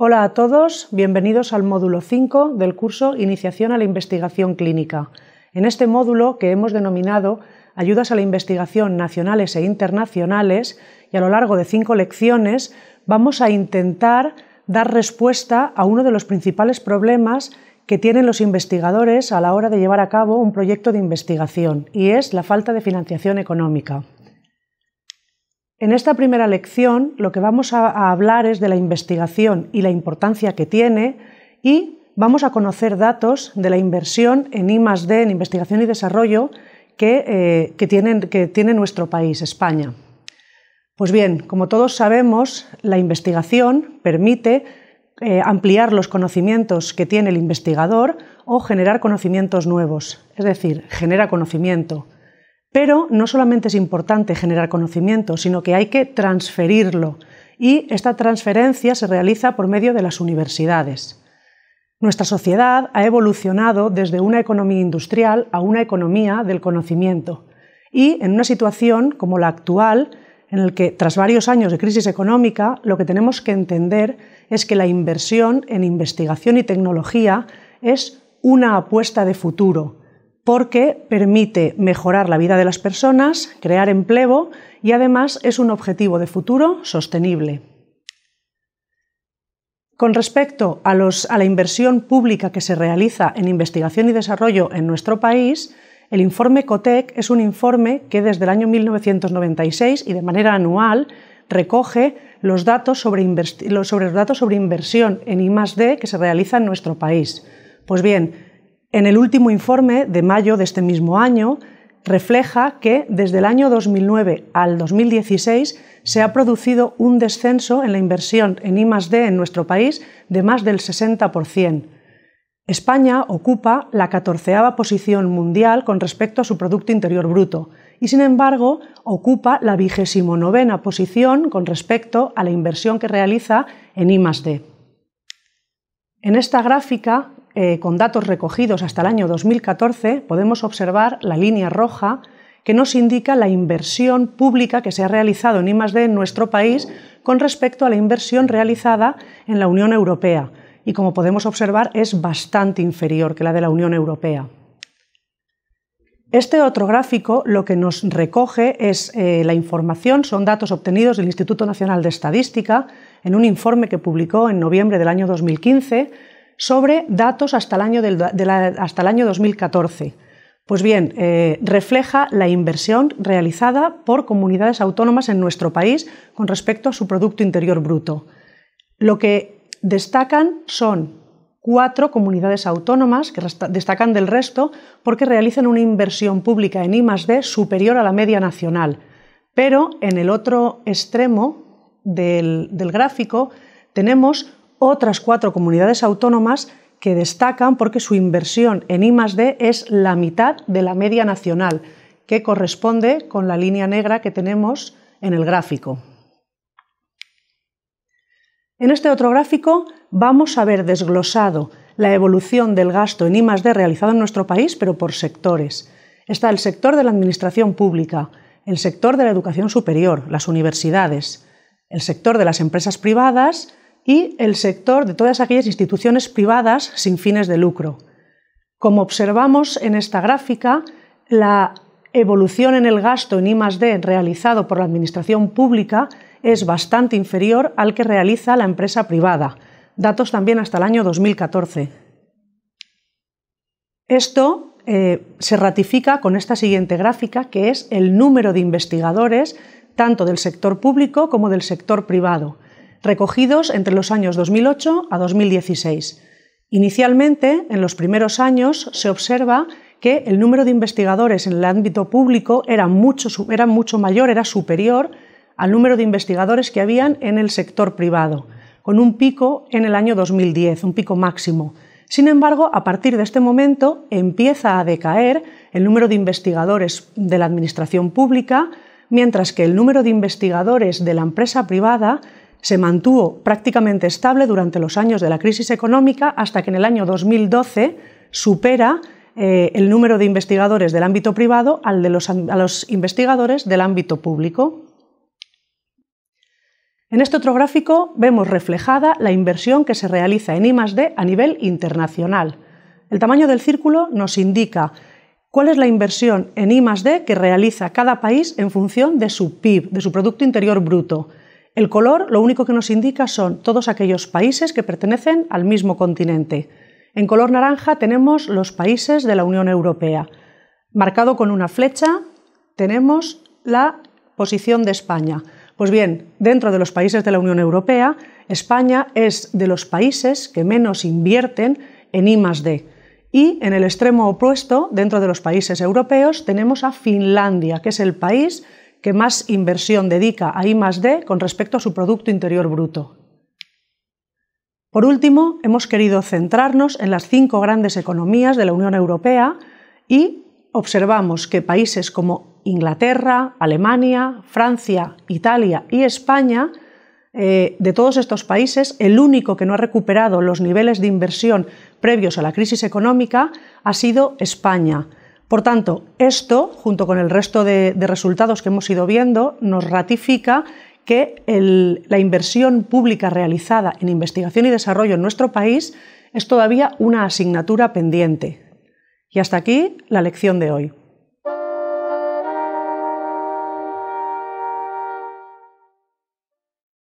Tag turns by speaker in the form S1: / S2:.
S1: Hola a todos, bienvenidos al módulo 5 del curso Iniciación a la Investigación Clínica. En este módulo, que hemos denominado Ayudas a la Investigación Nacionales e Internacionales, y a lo largo de cinco lecciones, vamos a intentar dar respuesta a uno de los principales problemas que tienen los investigadores a la hora de llevar a cabo un proyecto de investigación, y es la falta de financiación económica. En esta primera lección lo que vamos a, hablar es de la investigación y la importancia que tiene y vamos a conocer datos de la inversión en I+D, en investigación y desarrollo, eh, que, tiene nuestro país, España. Pues bien, como todos sabemos, la investigación permite eh, ampliar los conocimientos que tiene el investigador o generar conocimientos nuevos, es decir, genera conocimiento. Pero no solamente es importante generar conocimiento, sino que hay que transferirlo. Y esta transferencia se realiza por medio de las universidades. Nuestra sociedad ha evolucionado desde una economía industrial a una economía del conocimiento. Y en una situación como la actual, en la que tras varios años de crisis económica, lo que tenemos que entender es que la inversión en investigación y tecnología es una apuesta de futuro, porque permite mejorar la vida de las personas, crear empleo y además es un objetivo de futuro sostenible. Con respecto a, la inversión pública que se realiza en investigación y desarrollo en nuestro país, el informe COTEC es un informe que desde el año 1996 y de manera anual recoge los datos sobre, sobre los datos sobre inversión en I+D que se realiza en nuestro país. Pues bien, en el último informe de mayo de este mismo año, refleja que desde el año 2009 al 2016 se ha producido un descenso en la inversión en I+D en nuestro país de más del 60%. España ocupa la catorceava posición mundial con respecto a su producto interior bruto y sin embargo ocupa la vigésimo novena posición con respecto a la inversión que realiza en I+D. En esta gráfica eh, con datos recogidos hasta el año 2014, podemos observar la línea roja que nos indica la inversión pública que se ha realizado en I+D en nuestro país con respecto a la inversión realizada en la Unión Europea y como podemos observar es bastante inferior que la de la Unión Europea. Este otro gráfico lo que nos recoge es eh, la información, son datos obtenidos del Instituto Nacional de Estadística en un informe que publicó en noviembre del año 2015 sobre datos hasta el año, hasta el año 2014. Pues bien, eh, refleja la inversión realizada por comunidades autónomas en nuestro país con respecto a su Producto Interior Bruto. Lo que destacan son cuatro comunidades autónomas que destacan del resto porque realizan una inversión pública en I +D superior a la media nacional. Pero en el otro extremo del, del gráfico tenemos otras cuatro comunidades autónomas que destacan porque su inversión en I+D es la mitad de la media nacional, que corresponde con la línea negra que tenemos en el gráfico. En este otro gráfico vamos a ver desglosado la evolución del gasto en I+D realizado en nuestro país, pero por sectores. Está el sector de la administración pública, el sector de la educación superior, las universidades, el sector de las empresas privadas y el sector de todas aquellas instituciones privadas sin fines de lucro. Como observamos en esta gráfica, la evolución en el gasto en I+D realizado por la administración pública es bastante inferior al que realiza la empresa privada, datos también hasta el año 2014. Esto eh, se ratifica con esta siguiente gráfica, que es el número de investigadores tanto del sector público como del sector privado recogidos entre los años 2008 a 2016. Inicialmente, en los primeros años, se observa que el número de investigadores en el ámbito público era mucho, era mucho mayor, era superior al número de investigadores que habían en el sector privado, con un pico en el año 2010, un pico máximo. Sin embargo, a partir de este momento empieza a decaer el número de investigadores de la Administración Pública, mientras que el número de investigadores de la empresa privada se mantuvo prácticamente estable durante los años de la crisis económica hasta que en el año 2012 supera eh, el número de investigadores del ámbito privado al de los, a los investigadores del ámbito público. En este otro gráfico vemos reflejada la inversión que se realiza en I+D a nivel internacional. El tamaño del círculo nos indica cuál es la inversión en I+D que realiza cada país en función de su PIB, de su producto interior bruto. El color lo único que nos indica son todos aquellos países que pertenecen al mismo continente. En color naranja tenemos los países de la Unión Europea. Marcado con una flecha tenemos la posición de España. Pues bien, dentro de los países de la Unión Europea, España es de los países que menos invierten en I Y en el extremo opuesto, dentro de los países europeos, tenemos a Finlandia, que es el país que más inversión dedica a I+.D. con respecto a su Producto Interior Bruto. Por último, hemos querido centrarnos en las cinco grandes economías de la Unión Europea y observamos que países como Inglaterra, Alemania, Francia, Italia y España eh, de todos estos países, el único que no ha recuperado los niveles de inversión previos a la crisis económica ha sido España, por tanto, esto, junto con el resto de, resultados que hemos ido viendo, nos ratifica que la inversión pública realizada en investigación y desarrollo en nuestro país es todavía una asignatura pendiente. Y hasta aquí la lección de hoy.